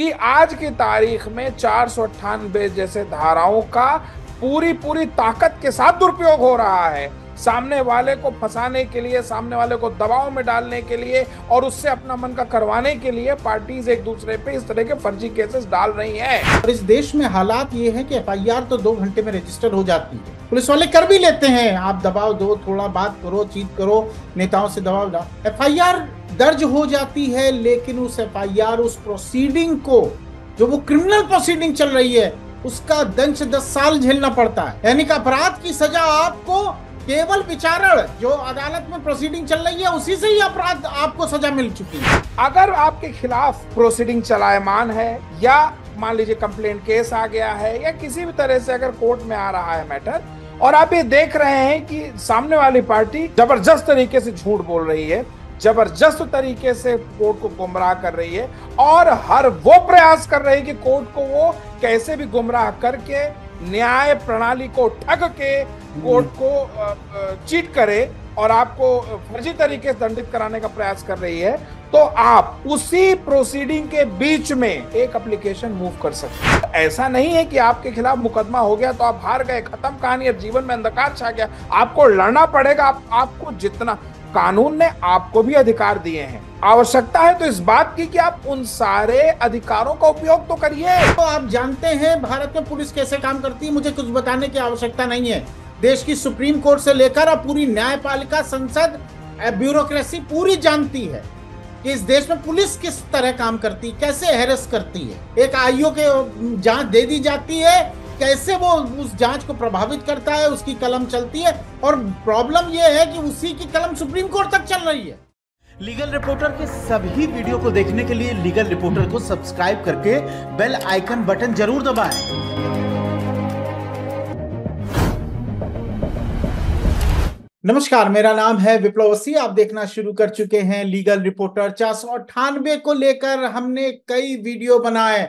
कि आज की तारीख में चार सौ अट्ठानबे जैसे धाराओं का पूरी पूरी ताकत के साथ दुरुपयोग हो रहा है सामने वाले को फंसाने के लिए सामने वाले को दबाव में डालने के लिए और उससे अपना मन का करवाने के लिए पार्टीज एक दूसरे पे इस तरह के फर्जी केसेस डाल रही है और इस देश में हालात ये है की एफ तो दो घंटे में रजिस्टर हो जाती है पुलिस वाले कर भी लेते हैं आप दबाव दो थोड़ा बात करो चीत करो नेताओं से दबाव डाल एफ दर्ज हो जाती है लेकिन उस एफ उस प्रोसीडिंग को जो वो क्रिमिनल प्रोसीडिंग चल रही है उसका दंश दस साल झेलना पड़ता है यानी कि अपराध की सजा आपको केवल विचारण जो अदालत में प्रोसीडिंग चल रही है उसी से ही अपराध आपको सजा मिल चुकी है अगर आपके खिलाफ प्रोसीडिंग चलायमान है या मान लीजिए कंप्लेन केस आ गया है या किसी भी तरह से अगर कोर्ट में आ रहा है मैटर और आप ये देख रहे हैं कि सामने वाली पार्टी जबरदस्त तरीके से झूठ बोल रही है जबरदस्त तरीके से कोर्ट को गुमराह कर रही है और हर वो प्रयास कर रही है कि कोर्ट को वो कैसे भी गुमराह करके न्याय प्रणाली को ठग के कोर्ट को चीट करे और आपको फर्जी तरीके से दंडित कराने का प्रयास कर रही है तो आप उसी प्रोसीडिंग के बीच में एक एप्लीकेशन मूव कर सकते हैं ऐसा नहीं है कि आपके खिलाफ मुकदमा हो गया तो आप हार गए खत्म कहानी जीवन में अंधकार छा गया आपको लड़ना पड़ेगा आप, आपको जितना कानून ने आपको भी अधिकार दिए हैं आवश्यकता है तो इस बात की कि आप उन सारे अधिकारों का उपयोग तो करिए तो आप जानते हैं भारत में पुलिस कैसे काम करती है मुझे कुछ बताने की आवश्यकता नहीं है देश की सुप्रीम कोर्ट से लेकर और पूरी न्यायपालिका संसद ब्यूरोक्रेसी पूरी जानती है कि इस देश में पुलिस किस तरह काम करती है कैसे हेरस करती है एक आईओ के जांच दे दी जाती है कैसे वो उस जांच को प्रभावित करता है उसकी कलम चलती है और प्रॉब्लम यह है कि उसी की कलम सुप्रीम कोर्ट तक चल रही है लीगल रिपोर्टर के सभी वीडियो को देखने के लिए लीगल रिपोर्टर को सब्सक्राइब करके बेल आइकन बटन जरूर दबाएं। नमस्कार मेरा नाम है विप्लवसी आप देखना शुरू कर चुके हैं लीगल रिपोर्टर चार सौ अट्ठानबे को लेकर हमने कई वीडियो बनाए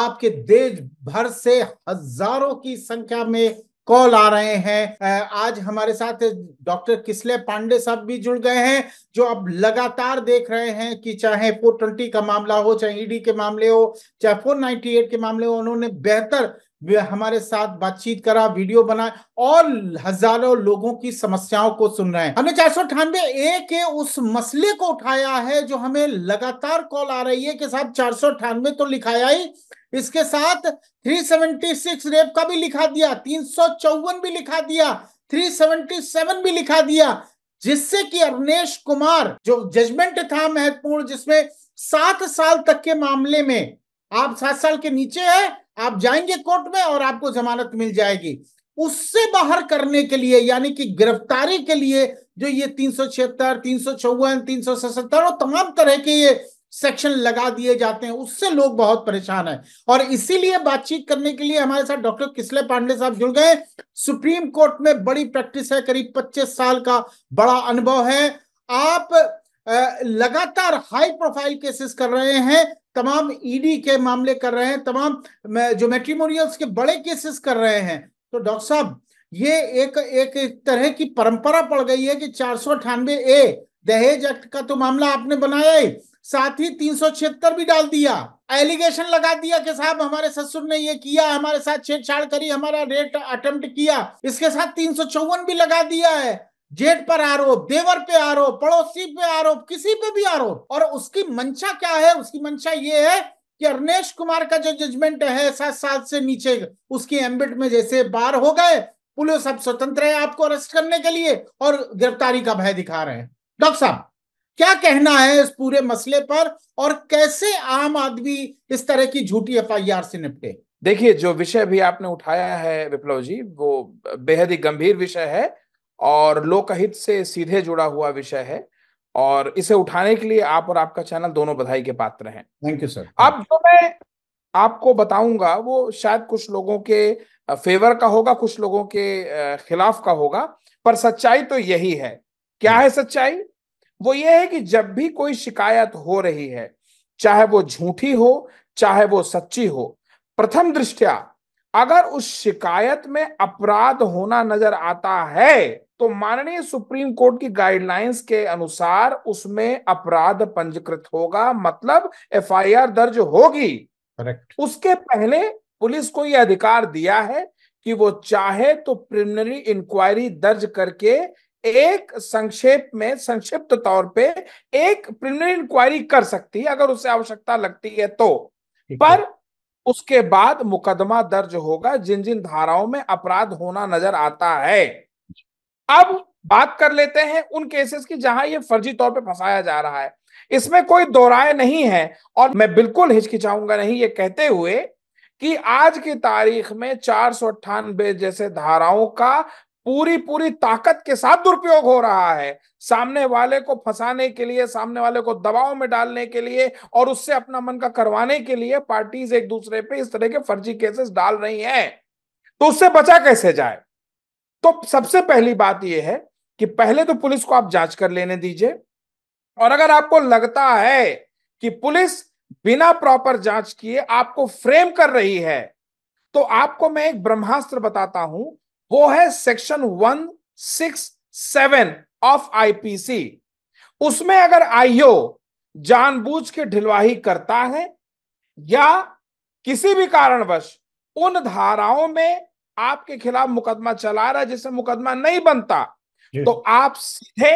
आपके देश भर से हजारों की संख्या में कॉल आ रहे हैं आज हमारे साथ डॉक्टर किसले पांडे साहब भी जुड़ गए हैं जो अब लगातार देख रहे हैं कि चाहे फोर ट्वेंटी का मामला हो चाहे ईडी e के मामले हो चाहे फोर नाइन्टी एट के मामले हो उन्होंने बेहतर हमारे साथ बातचीत करा वीडियो बनाए और हजारों लोगों की समस्याओं को सुन रहे हैं हमने चार सौ अठानवे ए के उस मसले को उठाया है जो हमें लगातार कॉल आ रही है कि साहब चार सौ अठानवे तो लिखाया ही इसके साथ 376 रेप का भी लिखा दिया तीन भी लिखा दिया 377 भी लिखा दिया जिससे कि अवनेश कुमार जो जजमेंट था महत्वपूर्ण जिसमें सात साल तक के मामले में आप सात साल के नीचे है आप जाएंगे कोर्ट में और आपको जमानत मिल जाएगी उससे बाहर करने के लिए यानी कि गिरफ्तारी के लिए जो ये तीन सौ छिहत्तर तीन सौ चौवन तीन सौ सतहत्तर और तमाम तरह के ये सेक्शन लगा दिए जाते हैं उससे लोग बहुत परेशान हैं और इसीलिए बातचीत करने के लिए हमारे साथ डॉक्टर किसले पांडे साहब जुड़ गए सुप्रीम कोर्ट में बड़ी प्रैक्टिस है करीब 25 साल का बड़ा अनुभव है आप लगातार हाई प्रोफाइल केसेस कर रहे हैं तमाम ईडी e के मामले कर रहे हैं तमाम जो मेट्रीमोनियल्स के बड़े केसेस कर रहे हैं तो डॉक्टर साहब ये एक एक तरह की परंपरा पड़ गई है कि चार सौ अठानवे ए दहेज एक्ट का तो मामला आपने बनाया ही साथ ही तीन सौ छिहत्तर भी डाल दिया एलिगेशन लगा दिया कि साहब हमारे ससुर ने ये किया हमारे साथ छेड़छाड़ करी हमारा रेट अटेम्प्ट किया इसके साथ तीन सौ चौवन भी लगा दिया है जेठ पर आरोप देवर पे आरोप पड़ोसी पे आरोप किसी पे भी आरोप और उसकी मंशा क्या है उसकी मंशा ये है कि अरनेश कुमार का जो जजमेंट है सात साल से नीचे उसकी एम्बिट में जैसे बार हो गए पुलिस अब स्वतंत्र है आपको अरेस्ट करने के लिए और गिरफ्तारी का भय दिखा रहे हैं डॉक्टर साहब क्या कहना है इस पूरे मसले पर और कैसे आम आदमी इस तरह की झूठी एफआईआर से निपटे देखिए जो विषय भी आपने उठाया है विप्लव जी वो बेहद ही गंभीर विषय है और लोकहित से सीधे जुड़ा हुआ विषय है और इसे उठाने के लिए आप और आपका चैनल दोनों बधाई के पात्र हैं थैंक यू सर अब जो मैं आपको बताऊंगा वो शायद कुछ लोगों के फेवर का होगा कुछ लोगों के खिलाफ का होगा पर सच्चाई तो यही है क्या है सच्चाई वो ये है कि जब भी कोई शिकायत हो रही है चाहे वो झूठी हो चाहे वो सच्ची हो प्रथम दृष्टया अगर उस शिकायत में अपराध होना नजर आता है तो माननीय सुप्रीम कोर्ट की गाइडलाइंस के अनुसार उसमें अपराध पंजीकृत होगा मतलब एफआईआर दर्ज होगी करेक्ट उसके पहले पुलिस को यह अधिकार दिया है कि वो चाहे तो प्रिलिमिनरी इंक्वायरी दर्ज करके एक संक्षेप में संक्षिप्त तौर पे एक प्रिलिमिनरी इंक्वायरी कर सकती है अगर उसे आवश्यकता लगती है तो पर उसके बाद मुकदमा दर्ज होगा जिन जिन धाराओं में अपराध होना नजर आता है अब बात कर लेते हैं उन केसेस की जहां ये फर्जी तौर पे फंसाया जा रहा है इसमें कोई दो राय नहीं है और मैं बिल्कुल हिचकिचाऊंगा नहीं ये कहते हुए कि आज की तारीख में चार सौ अट्ठानबे जैसे धाराओं का पूरी पूरी ताकत के साथ दुरुपयोग हो रहा है सामने वाले को फंसाने के लिए सामने वाले को दबाव में डालने के लिए और उससे अपना मन का करवाने के लिए पार्टीज एक दूसरे पे इस तरह के फर्जी केसेस डाल रही हैं तो उससे बचा कैसे जाए तो सबसे पहली बात यह है कि पहले तो पुलिस को आप जांच कर लेने दीजिए और अगर आपको लगता है कि पुलिस बिना प्रॉपर जांच किए आपको फ्रेम कर रही है तो आपको मैं एक ब्रह्मास्त्र बताता हूं वो है सेक्शन 167 ऑफ आईपीसी उसमें अगर आईओ जानबूझ के ढिलवाही करता है या किसी भी कारणवश उन धाराओं में आपके खिलाफ मुकदमा चला रहा है जिससे मुकदमा नहीं बनता तो आप सीधे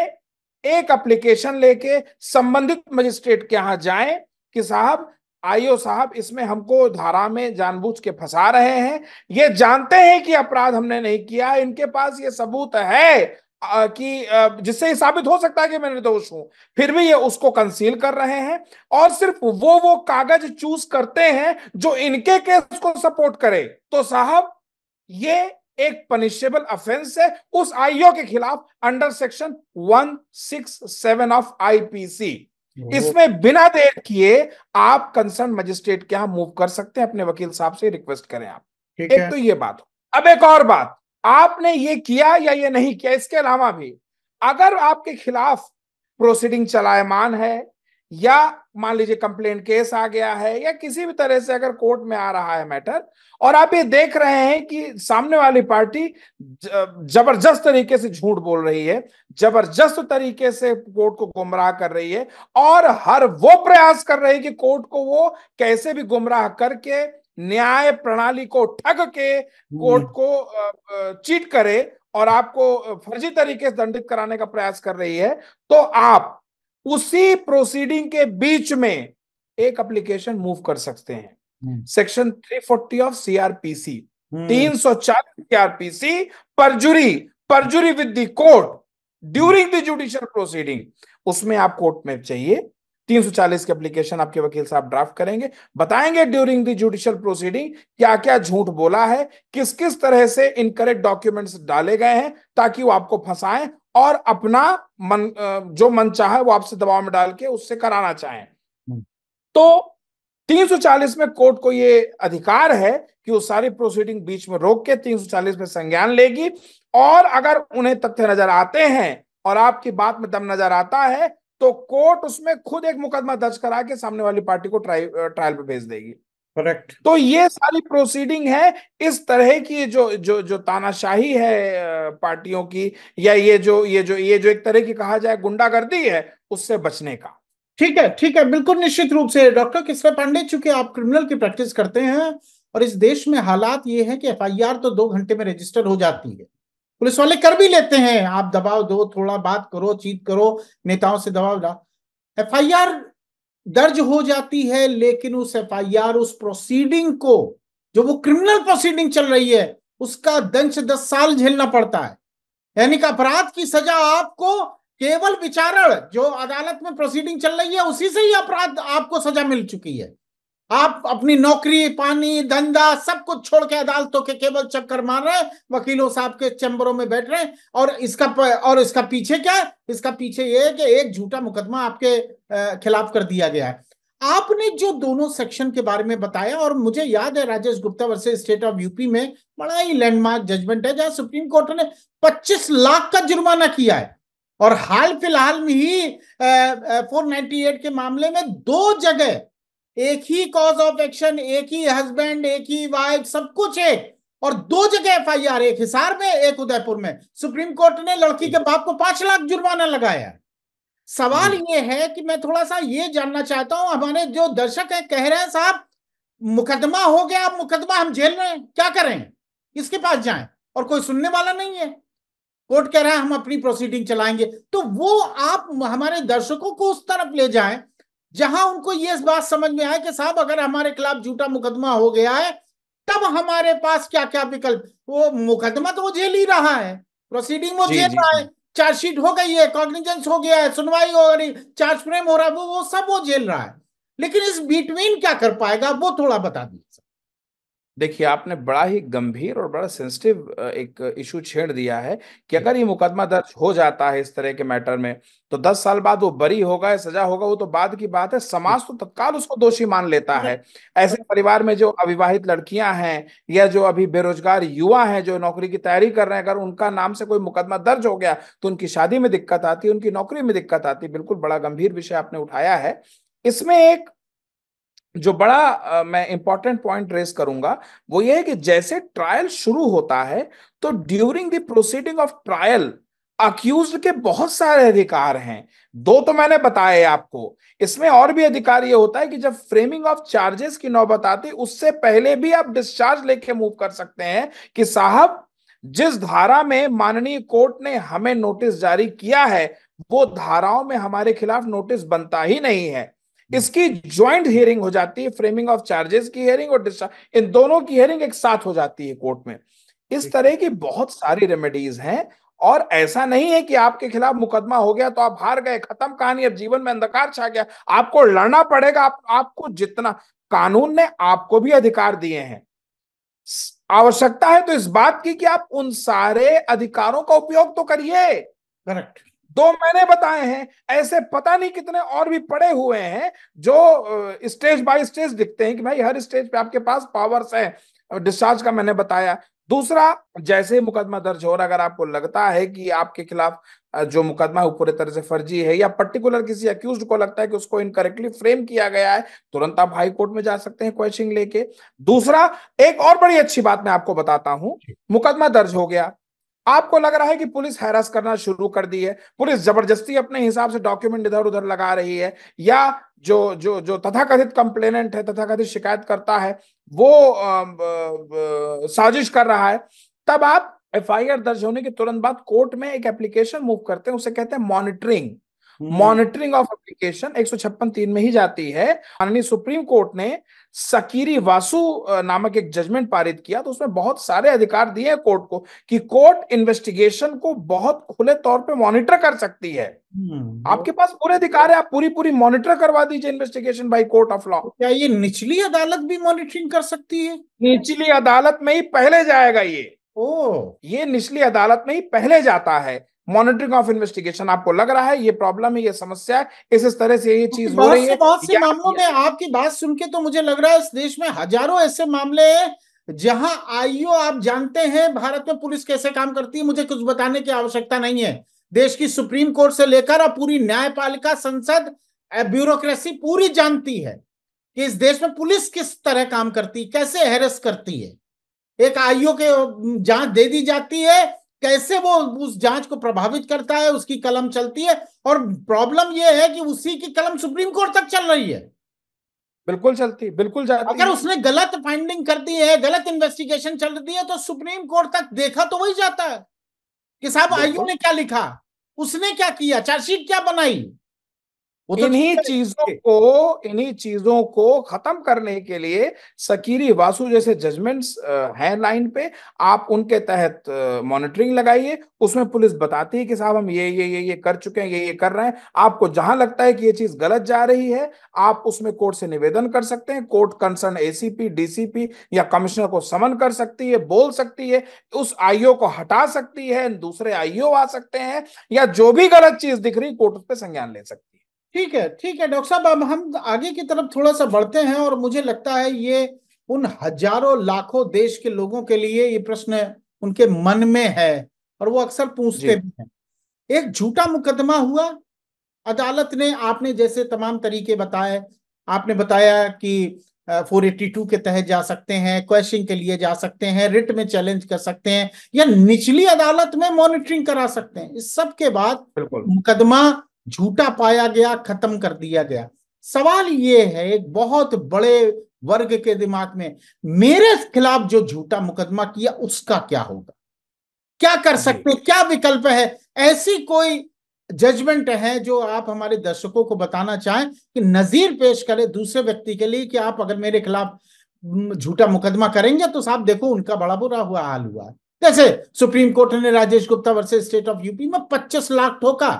एक एप्लीकेशन लेके संबंधित मजिस्ट्रेट के यहां जाएं कि साहब आईओ साहब इसमें हमको धारा में जानबूझ के फंसा रहे हैं ये जानते हैं कि अपराध हमने नहीं किया इनके पास ये सबूत है कि जिससे साबित हो सकता है कि मैं निर्दोष हूं फिर भी ये उसको कंसील कर रहे हैं और सिर्फ वो वो कागज चूज करते हैं जो इनके केस को सपोर्ट करे तो साहब ये एक पनिशेबल ऑफेंस है उस आईओ के खिलाफ अंडर सेक्शन 167 ऑफ आईपीसी इसमें बिना देर किए आप कंसर्न मजिस्ट्रेट के यहां मूव कर सकते हैं अपने वकील साहब से रिक्वेस्ट करें आप एक तो ये बात अब एक और बात आपने ये किया या ये नहीं किया इसके अलावा भी अगर आपके खिलाफ प्रोसीडिंग चलायमान है या मान लीजिए कंप्लेंट केस आ गया है या किसी भी तरह से अगर कोर्ट में आ रहा है मैटर और आप ये देख रहे हैं कि सामने वाली पार्टी जबरदस्त तरीके से झूठ बोल रही है जबरदस्त तरीके से कोर्ट को गुमराह कर रही है और हर वो प्रयास कर रही है कि कोर्ट को वो कैसे भी गुमराह करके न्याय प्रणाली को ठग के कोर्ट हम्म। को चीट करे और आपको फर्जी तरीके से दंडित कराने का प्रयास कर रही है तो आप उसी प्रोसीडिंग के बीच में एक एप्लीकेशन मूव कर सकते हैं section 340 of CrPC 340 CrPC perjury perjury with the court during the judicial proceeding उसमें आप कोर्ट में चाहिए 340 के एप्लीकेशन आपके वकील साहब ड्राफ्ट करेंगे बताएंगे ड्यूरिंग द जुडिशियल प्रोसीडिंग क्या क्या झूठ बोला है किस किस तरह से इनकरेक्ट डॉक्यूमेंट्स डाले गए हैं ताकि वो आपको फंसाएं और अपना मन जो मन चाहे वो आपसे दबाव में डाल के उससे कराना चाहे हम्म। तो 340 में कोर्ट को ये अधिकार है कि वो सारी प्रोसीडिंग बीच में रोक के 340 में संज्ञान लेगी और अगर उन्हें तथ्य नजर आते हैं और आपकी बात में दम नजर आता है तो कोर्ट उसमें खुद एक मुकदमा दर्ज करा के सामने वाली पार्टी को ट्रायल पर भेज देगी करेक्ट तो ये सारी प्रोसीडिंग है इस तरह की जो जो जो तानाशाही है पार्टियों की या ये जो ये जो ये जो एक तरह की कहा जाए गुंडागर्दी है उससे बचने का ठीक है ठीक है बिल्कुल निश्चित रूप से डॉक्टर किसरा पांडे चूंकि आप क्रिमिनल की प्रैक्टिस करते हैं और इस देश में हालात ये है कि एफआईआर तो दो घंटे में रजिस्टर हो जाती है पुलिस वाले कर भी लेते हैं आप दबाव दो थोड़ा बात करो चीत करो नेताओं से दबाव डाल एफ आई आर दर्ज हो जाती है लेकिन उस एफ उस प्रोसीडिंग को जो वो क्रिमिनल प्रोसीडिंग चल रही है उसका दंश दस साल झेलना पड़ता है यानी कि अपराध की सजा आपको केवल विचारण जो अदालत में प्रोसीडिंग चल रही है उसी से ही अपराध आपको सजा मिल चुकी है आप अपनी नौकरी पानी धंधा सब कुछ छोड़ के अदालतों के केवल चक्कर मार रहे हैं वकीलों साहब के चैम्बरों में बैठ रहे हैं और इसका और इसका पीछे क्या इसका पीछे ये है कि एक झूठा मुकदमा आपके खिलाफ कर दिया गया है आपने जो दोनों सेक्शन के बारे में बताया और मुझे याद है Rajesh Gupta versus state of UP में बड़ा ही लैंडमार्क जजमेंट है जहां सुप्रीम कोर्ट ने 25 लाख का जुर्माना किया है और हाल फिलहाल में ही फोर के मामले में दो जगह एक ही कॉज ऑफ एक्शन एक ही हस्बैंड एक ही वाइफ सब कुछ एक और दो जगह एफ आई आर एक हिसार में एक उदयपुर में सुप्रीम कोर्ट ने लड़की के बाप को पांच लाख जुर्माना लगाया सवाल ये है कि मैं थोड़ा सा ये जानना चाहता हूं हमारे जो दर्शक हैं कह रहे हैं साहब मुकदमा हो गया अब मुकदमा हम झेल रहे हैं क्या करें किसके पास जाए और कोई सुनने वाला नहीं है कोर्ट कह रहा है हम अपनी प्रोसीडिंग चलाएंगे तो वो आप हमारे दर्शकों को उस तरफ ले जाएं जहां उनको ये बात समझ में आए कि साहब अगर हमारे खिलाफ झूठा मुकदमा हो गया है तब हमारे पास क्या क्या विकल्प वो मुकदमा तो वो झेल ही रहा है प्रोसीडिंग वो झेल रहा है चार्जशीट हो गई है कॉग्निजेंस हो गया है सुनवाई हो रही चार्ज फ्रेम हो रहा है वो वो सब वो झेल रहा है लेकिन इस बिटवीन क्या कर पाएगा वो थोड़ा बता दीजिए देखिए आपने बड़ा ही गंभीर और बड़ा सेंसिटिव एक इशू छेड़ दिया है कि अगर ये मुकदमा दर्ज हो जाता है इस तरह के मैटर में तो दस साल बाद वो बरी होगा या सजा होगा वो तो बाद की बात है समाज तो तत्काल उसको दोषी मान लेता है ऐसे परिवार में जो अविवाहित लड़कियां हैं या जो अभी बेरोजगार युवा हैं जो नौकरी की तैयारी कर रहे हैं अगर उनका नाम से कोई मुकदमा दर्ज हो गया तो उनकी शादी में दिक्कत आती उनकी नौकरी में दिक्कत आती बिल्कुल बड़ा गंभीर विषय आपने उठाया है इसमें एक जो बड़ा आ, मैं इंपॉर्टेंट पॉइंट रेस करूंगा वो ये है कि जैसे ट्रायल शुरू होता है तो during the proceeding of trial accused के बहुत सारे अधिकार हैं दो तो मैंने बताए आपको इसमें और भी अधिकार ये होता है कि जब फ्रेमिंग ऑफ चार्जेस की नौबत आती उससे पहले भी आप डिस्चार्ज लेके मूव कर सकते हैं कि साहब जिस धारा में माननीय कोर्ट ने हमें नोटिस जारी किया है वो धाराओं में हमारे खिलाफ नोटिस बनता ही नहीं है Hmm. इसकी ज्वाइंट हियरिंग हो जाती है फ्रेमिंग ऑफ चार्जेस की हियरिंग और इन दोनों की हियरिंग एक साथ हो जाती है कोर्ट में इस तरह की बहुत सारी रेमेडीज हैं और ऐसा नहीं है कि आपके खिलाफ मुकदमा हो गया तो आप हार गए खत्म कहानी अब जीवन में अंधकार छा गया आपको लड़ना पड़ेगा आप, आपको जितना कानून ने आपको भी अधिकार दिए हैं आवश्यकता है तो इस बात की कि आप उन सारे अधिकारों का उपयोग तो करिए करेक्ट दो मैंने बताए हैं ऐसे पता नहीं कितने और भी पड़े हुए हैं जो स्टेज बाय स्टेज दिखते हैं कि भाई हर स्टेज पे आपके पास पावर्स है डिस्चार्ज का मैंने बताया दूसरा जैसे मुकदमा दर्ज हो रहा अगर आपको लगता है कि आपके खिलाफ जो मुकदमा है पूरे तरह से फर्जी है या पर्टिकुलर किसी अक्यूज को लगता है कि उसको इनकरेक्टली फ्रेम किया गया है तुरंत आप हाई कोर्ट में जा सकते हैं क्वेश्चन लेके दूसरा एक और बड़ी अच्छी बात मैं आपको बताता हूं मुकदमा दर्ज हो गया आपको लग रहा है कि पुलिस हैरस करना शुरू कर दी है पुलिस जबरदस्ती अपने हिसाब से डॉक्यूमेंट इधर उधर लगा रही है या जो जो जो तथाकथित कंप्लेनेंट है तथाकथित शिकायत करता है वो साजिश कर रहा है तब आप एफ दर्ज होने के तुरंत बाद कोर्ट में एक एप्लीकेशन मूव करते हैं उसे कहते हैं मॉनिटरिंग मॉनिटरिंग ऑफ एप्लीकेशन एक सौ छप्पन तीन में ही जाती है माननीय सुप्रीम कोर्ट ने सकीरी वासु नामक एक जजमेंट पारित किया तो उसमें बहुत सारे अधिकार दिए हैं कोर्ट को कि कोर्ट इन्वेस्टिगेशन को बहुत खुले तौर पे मॉनिटर कर सकती है हम्म, आपके पास पूरे अधिकार है आप पूरी पूरी मॉनिटर करवा दीजिए investigation by court of law क्या ये निचली अदालत भी मॉनिटरिंग कर सकती है निचली अदालत में ही पहले जाएगा ये ओ ये निचली अदालत में ही पहले जाता है मॉनिटरिंग ऑफ इन्वेस्टिगेशन आपको लग रहा है ये प्रॉब्लम है ये समस्या है इस इस तरह से ये चीज हो रही है बहुत से मामलों में आपकी बात सुन के तो मुझे लग रहा है इस देश में हजारों ऐसे मामले हैं जहां आईओ आप जानते हैं भारत में पुलिस कैसे काम करती है मुझे कुछ बताने की आवश्यकता नहीं है देश की सुप्रीम कोर्ट से लेकर और पूरी न्यायपालिका संसद ब्यूरोक्रेसी पूरी जानती है कि इस देश में पुलिस किस तरह काम करती है कैसे हैरस करती है एक आईओ के जांच दे दी जाती है कैसे वो उस जांच को प्रभावित करता है उसकी कलम चलती है और प्रॉब्लम यह है कि उसी की कलम सुप्रीम कोर्ट तक चल रही है बिल्कुल चलती बिल्कुल जाती अगर उसने गलत फाइंडिंग कर दी है गलत इन्वेस्टिगेशन चल रही है तो सुप्रीम कोर्ट तक देखा तो वही जाता है कि साहब आयु ने क्या लिखा उसने क्या किया चार्जशीट क्या बनाई इन्हीं चीजों को इन्हीं चीजों को खत्म करने के लिए सकीरी वासु जैसे जजमेंट्स है लाइन पे आप उनके तहत मॉनिटरिंग लगाइए उसमें पुलिस बताती है कि साहब हम ये ये ये ये कर चुके हैं ये ये कर रहे हैं आपको जहां लगता है कि ये चीज गलत जा रही है आप उसमें कोर्ट से निवेदन कर सकते हैं कोर्ट कंसर्न एसीपी डीसीपी या कमिश्नर को समन कर सकती है बोल सकती है उस आईओ को हटा सकती है दूसरे आईओ आ सकते हैं या जो भी गलत चीज दिख रही कोर्ट उस पर संज्ञान ले सकती है ठीक है ठीक है डॉक्टर साहब अब हम आगे की तरफ थोड़ा सा बढ़ते हैं और मुझे लगता है ये उन हजारों लाखों देश के लोगों के लिए ये प्रश्न उनके मन में है और वो अक्सर पूछते भी हैं एक झूठा मुकदमा हुआ अदालत ने आपने जैसे तमाम तरीके बताए आपने बताया कि 482 के तहत जा सकते हैं क्वेश्चन के लिए जा सकते हैं रिट में चैलेंज कर सकते हैं या निचली अदालत में मॉनिटरिंग करा सकते हैं इस सब के बाद मुकदमा झूठा पाया गया खत्म कर दिया गया सवाल ये है एक बहुत बड़े वर्ग के दिमाग में मेरे खिलाफ जो झूठा मुकदमा किया उसका क्या होगा क्या कर सकते क्या विकल्प है ऐसी कोई जजमेंट है जो आप हमारे दर्शकों को बताना चाहें कि नजीर पेश करें दूसरे व्यक्ति के लिए कि आप अगर मेरे खिलाफ झूठा मुकदमा करेंगे तो साहब देखो उनका बड़ा बुरा हुआ हाल हुआ जैसे सुप्रीम कोर्ट ने Rajesh Gupta versus state of UP में 25 लाख ठोका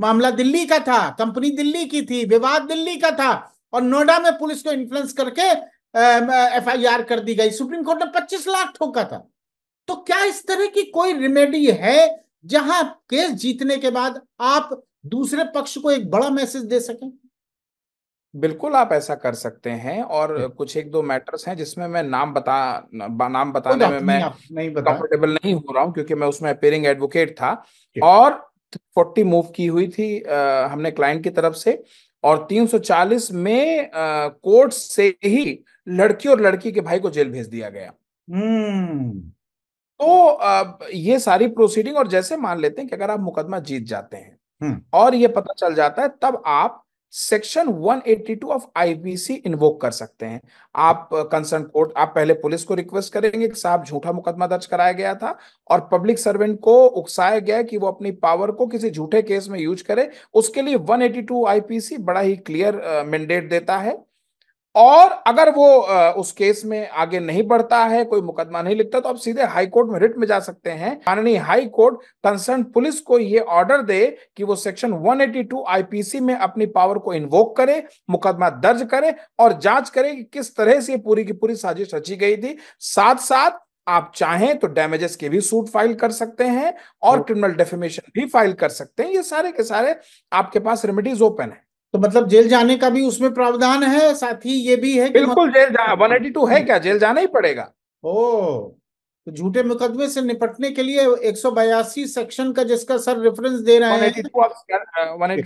मामला दिल्ली का था कंपनी दिल्ली की थी विवाद दिल्ली का था और नोएडा में पुलिस को इन्फ्लुएंस करके एफआईआर कर दी गई सुप्रीम कोर्ट ने 25 लाख ठोका था तो क्या इस तरह की कोई रेमेडी है जहां केस जीतने के बाद आप दूसरे पक्ष को एक बड़ा मैसेज दे सकें बिल्कुल आप ऐसा कर सकते हैं और हम्म। कुछ एक दो मैटर्स हैं जिसमें मैं नाम बता नाम बताने में मैं कंफर्टेबल नहीं हो रहा हूं क्योंकि मैं उसमें अपेयरिंग एडवोकेट था और फोर्टी मूव की हुई थी आ, हमने क्लाइंट की तरफ से और 340 में कोर्ट से ही लड़की और लड़की के भाई को जेल भेज दिया गया हम्म। तो आ, ये सारी प्रोसीडिंग और जैसे मान लेते हैं कि अगर आप मुकदमा जीत जाते हैं हम्म। और ये पता चल जाता है तब आप सेक्शन 182 ऑफ आईपीसी इन्वोक कर सकते हैं आप कंसर्न कोर्ट आप पहले पुलिस को रिक्वेस्ट करेंगे कि साहब झूठा मुकदमा दर्ज कराया गया था और पब्लिक सर्वेंट को उकसाया गया कि वो अपनी पावर को किसी झूठे केस में यूज करे उसके लिए 182 आईपीसी बड़ा ही क्लियर मैंडेट देता है और अगर वो उस केस में आगे नहीं बढ़ता है कोई मुकदमा नहीं लिखता तो आप सीधे हाई कोर्ट में रिट में जा सकते हैं माननीय हाई कोर्ट कंसर्न पुलिस को ये ऑर्डर दे कि वो सेक्शन 182 आईपीसी में अपनी पावर को इन्वोक करे मुकदमा दर्ज करे और जांच करे कि किस तरह से पूरी की पूरी साजिश रची गई थी साथ साथ आप चाहें तो डैमेजेस के भी सूट फाइल कर सकते हैं और क्रिमिनल डेफिमेशन भी फाइल कर सकते हैं ये सारे के सारे आपके पास रेमेडीज ओपन है तो मतलब जेल जाने का भी उसमें प्रावधान है साथ ही ये भी है कि बिल्कुल मतलब जेल वन एटी टू है क्या जेल जाना ही पड़ेगा ओ तो झूठे मुकदमे से निपटने के लिए एक सेक्शन का जिसका सर रेफरेंस दे रहे हैं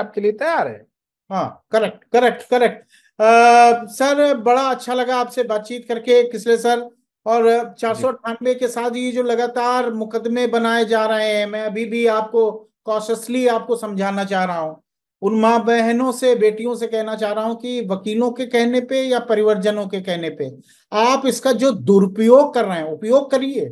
आपके लिए तैयार है हाँ करेक्ट करेक्ट करेक्ट सर बड़ा अच्छा लगा आपसे बातचीत करके किसले सर और चार सौ अट्ठानवे के साथ ये जो लगातार मुकदमे बनाए जा रहे हैं मैं अभी भी आपको कॉशसली आपको समझाना चाह रहा हूँ उन माँ बहनों से बेटियों से कहना चाह रहा हूं कि वकीलों के कहने पे या परिवर्जनों के कहने पे आप इसका जो दुरुपयोग कर रहे हैं उपयोग करिए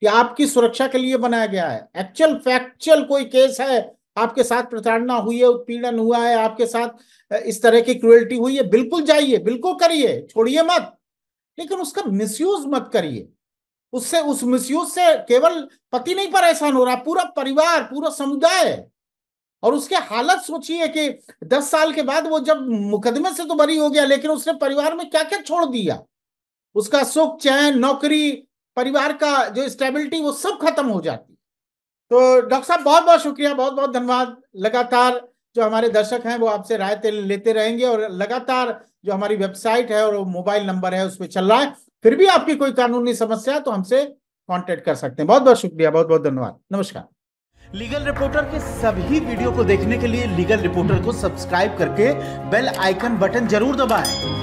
कि आपकी सुरक्षा के लिए बनाया गया है एक्चुअल फैक्चुअल कोई केस है आपके साथ प्रताड़ना हुई है उत्पीड़न हुआ है आपके साथ इस तरह की क्रुएल्टी हुई है बिल्कुल जाइए बिल्कुल करिए छोड़िए मत लेकिन उसका मिसयूज मत करिए उससे उस मिसयूज से केवल पति नहीं परेशान हो रहा पूरा परिवार पूरा समुदाय और उसके हालत सोचिए कि दस साल के बाद वो जब मुकदमे से तो बरी हो गया लेकिन उसने परिवार में क्या क्या छोड़ दिया उसका सुख चैन नौकरी परिवार का जो स्टेबिलिटी वो सब खत्म हो जाती तो डॉक्टर साहब बहुत बहुत शुक्रिया बहुत बहुत धन्यवाद लगातार जो हमारे दर्शक हैं वो आपसे राय लेते रहेंगे और लगातार जो हमारी वेबसाइट है और मोबाइल नंबर है उस पर चल रहा है फिर भी आपकी कोई कानूनी समस्या है तो हमसे कॉन्टेक्ट कर सकते हैं बहुत बहुत शुक्रिया बहुत बहुत धन्यवाद नमस्कार लीगल रिपोर्टर के सभी वीडियो को देखने के लिए लीगल रिपोर्टर को सब्सक्राइब करके बेल आइकन बटन जरूर दबाएं।